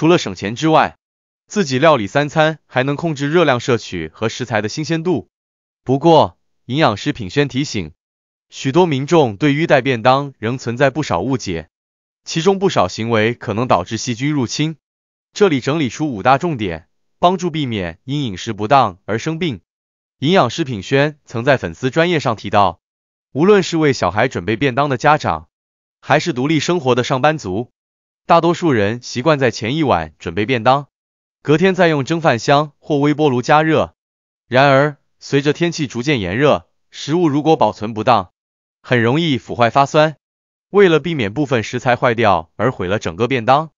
除了省钱之外，自己料理三餐还能控制热量摄取和食材的新鲜度。不过，营养食品轩提醒，许多民众对于带便当仍存在不少误解，其中不少行为可能导致细菌入侵。这里整理出五大重点，帮助避免因饮食不当而生病。营养食品轩曾在粉丝专业上提到，无论是为小孩准备便当的家长，还是独立生活的上班族。大多数人习惯在前一晚准备便当，隔天再用蒸饭箱或微波炉加热。然而，随着天气逐渐炎热，食物如果保存不当，很容易腐坏发酸。为了避免部分食材坏掉而毁了整个便当，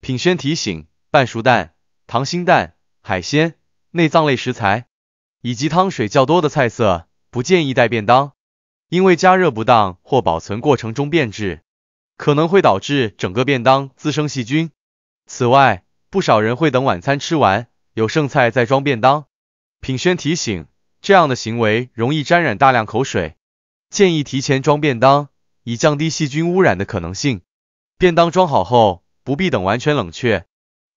品轩提醒：半熟蛋、溏心蛋、海鲜、内脏类食材以及汤水较多的菜色，不建议带便当，因为加热不当或保存过程中变质。可能会导致整个便当滋生细菌。此外，不少人会等晚餐吃完有剩菜再装便当。品轩提醒，这样的行为容易沾染大量口水，建议提前装便当，以降低细菌污染的可能性。便当装好后，不必等完全冷却，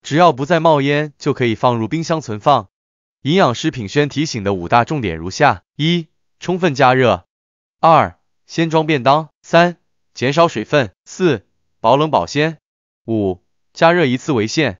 只要不再冒烟就可以放入冰箱存放。营养师品轩提醒的五大重点如下：一、充分加热；二、先装便当；三。减少水分。四、保冷保鲜。五、加热一次为限。